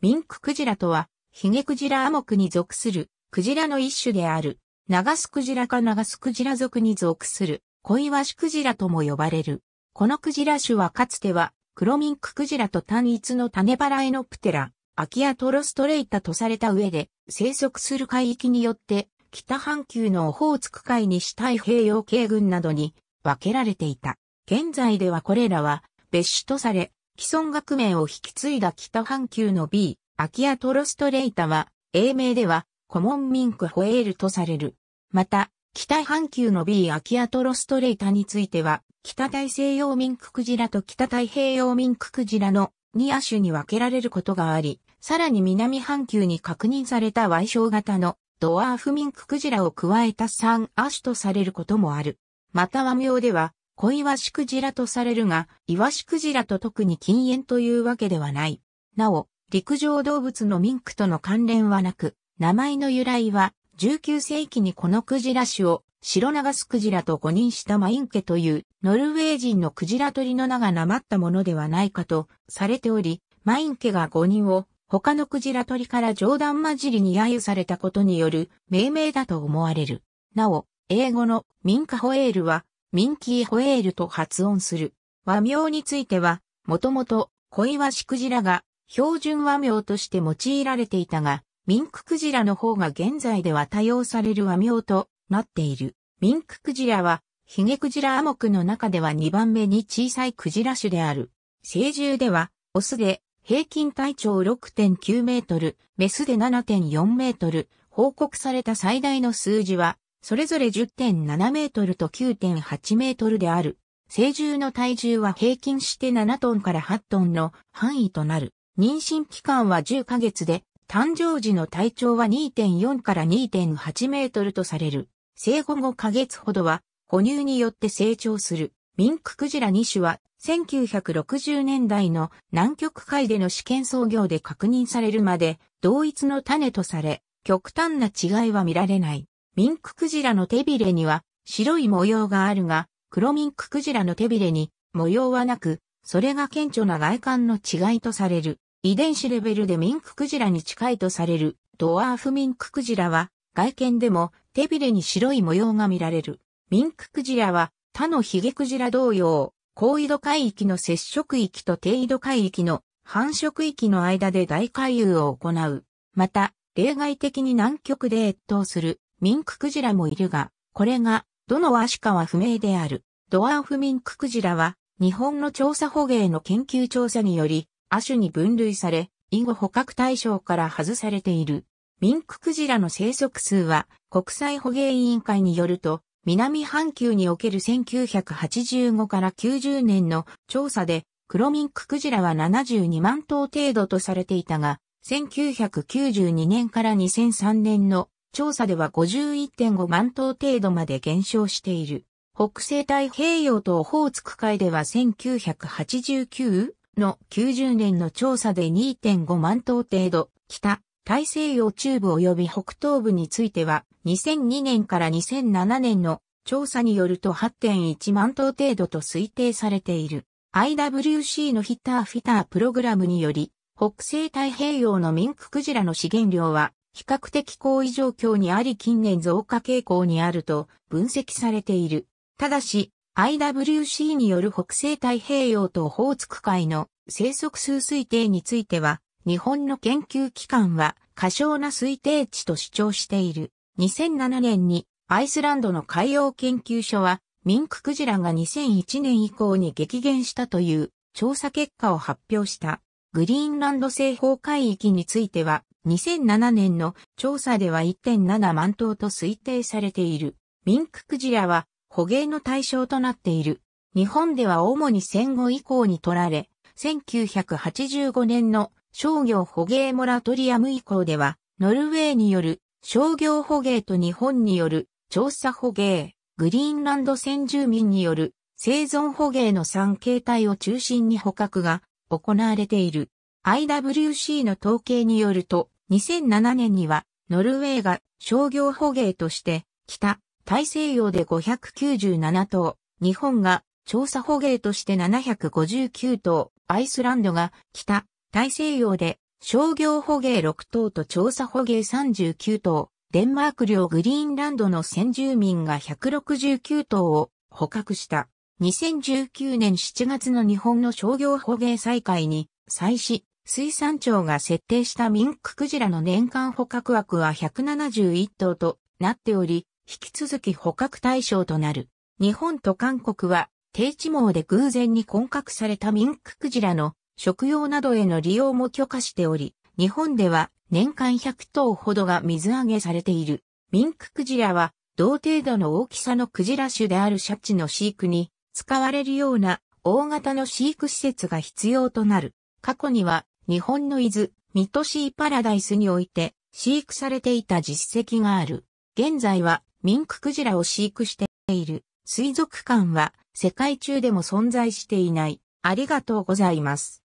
ミンククジラとは、ヒゲクジラアモクに属する、クジラの一種である、長スクジラか長スクジラ属に属する、小イワシクジラとも呼ばれる。このクジラ種はかつては、クロミンククジラと単一の種払いのプテラ、アキアトロストレイタとされた上で、生息する海域によって、北半球のオホーツク海にしたい平洋系群などに分けられていた。現在ではこれらは別種とされ、既存学名を引き継いだ北半球の B、アキアトロストレイタは、英名では、コモンミンクホエールとされる。また、北半球の B アキアトロストレイタについては、北大西洋ミンククジラと北太平洋ミンククジラの2亜種に分けられることがあり、さらに南半球に確認された矮小型のドワーフミンククジラを加えた3亜種とされることもある。また和名では、小岩しくじらとされるが、岩しくじらと特に禁煙というわけではない。なお、陸上動物のミンクとの関連はなく、名前の由来は、19世紀にこのクジラ種を、白長スクジラと誤認したマインケという、ノルウェー人のクジラ鳥の名がなまったものではないかと、されており、マインケが誤認を、他のクジラ鳥から冗談交じりに揶揄されたことによる命名だと思われる。なお、英語のミンカホエールはミンキーホエールと発音する。和名については、もともと小岩シクジラが標準和名として用いられていたが、ミンククジラの方が現在では多用される和名となっている。ミンククジラは、ヒゲクジラアモクの中では2番目に小さいクジラ種である。成獣では、オスで平均体長6.9メートル、メスで7.4メートル、報告された最大の数字はそれぞれ10.7メートルと9.8メートルである。成獣の体重は平均して7トンから8トンの範囲となる。妊娠期間は10ヶ月で、誕生時の体長は2.4から2.8メートルとされる。生後5ヶ月ほどは、哺乳によって成長する。ミンククジラ2種は、1960年代の南極海での試験操業で確認されるまで、同一の種とされ、極端な違いは見られない。ミンククジラの手びれには白い模様があるが、黒ミンククジラの手びれに模様はなく、それが顕著な外観の違いとされる。遺伝子レベルでミンククジラに近いとされるドワーフミンククジラは外見でも手びれに白い模様が見られる。ミンククジラは他のヒゲクジラ同様、高緯度海域の接触域と低緯度海域の繁殖域の間で大回遊を行う。また、例外的に南極で越冬する。ミンククジラもいるが、これがどのアシかは不明である。ドワーフミンククジラは日本の調査捕鯨の研究調査により、亜種に分類され、以後捕獲対象から外されている。ミンククジラの生息数は国際捕鯨委員会によると、南半球における1985から90年の調査で、クロミンククジラは72万頭程度とされていたが、1992年から2003年の調査では51.5万頭程度まで減少している。北西太平洋とオホーツク海では1989の90年の調査で2.5万頭程度、北、大西洋中部及び北東部については2002年から2007年の調査によると8.1万頭程度と推定されている。IWC のヒッターフィタープログラムにより、北西太平洋のミンククジラの資源量は比較的好意状況にあり近年増加傾向にあると分析されている。ただし、IWC による北西太平洋とオホーツク海の生息数推定については、日本の研究機関は過小な推定値と主張している。2007年にアイスランドの海洋研究所はミンククジラが2001年以降に激減したという調査結果を発表した。グリーンランド西方海域については2007年の調査では1.7万頭と推定されている。ミンククジラは捕鯨の対象となっている。日本では主に戦後以降に取られ、1985年の商業捕鯨モラトリアム以降では、ノルウェーによる商業捕鯨と日本による調査捕鯨、グリーンランド先住民による生存捕鯨の3形態を中心に捕獲が行われている。IWC の統計によると、2007年には、ノルウェーが商業捕鯨として、北、大西洋で597頭、日本が調査捕鯨として759頭、アイスランドが北、大西洋で商業捕鯨6頭と調査捕鯨39頭、デンマーク領グリーンランドの先住民が169頭を捕獲した。2019年7月の日本の商業捕鯨再開に、際し、水産庁が設定したミンククジラの年間捕獲枠は171頭となっており、引き続き捕獲対象となる。日本と韓国は低地網で偶然に混獲されたミンククジラの食用などへの利用も許可しており、日本では年間100頭ほどが水揚げされている。ミンククジラは同程度の大きさのクジラ種であるシャチの飼育に使われるような大型の飼育施設が必要となる。過去には日本の伊豆、ミトシーパラダイスにおいて飼育されていた実績がある。現在はミンククジラを飼育している水族館は世界中でも存在していない。ありがとうございます。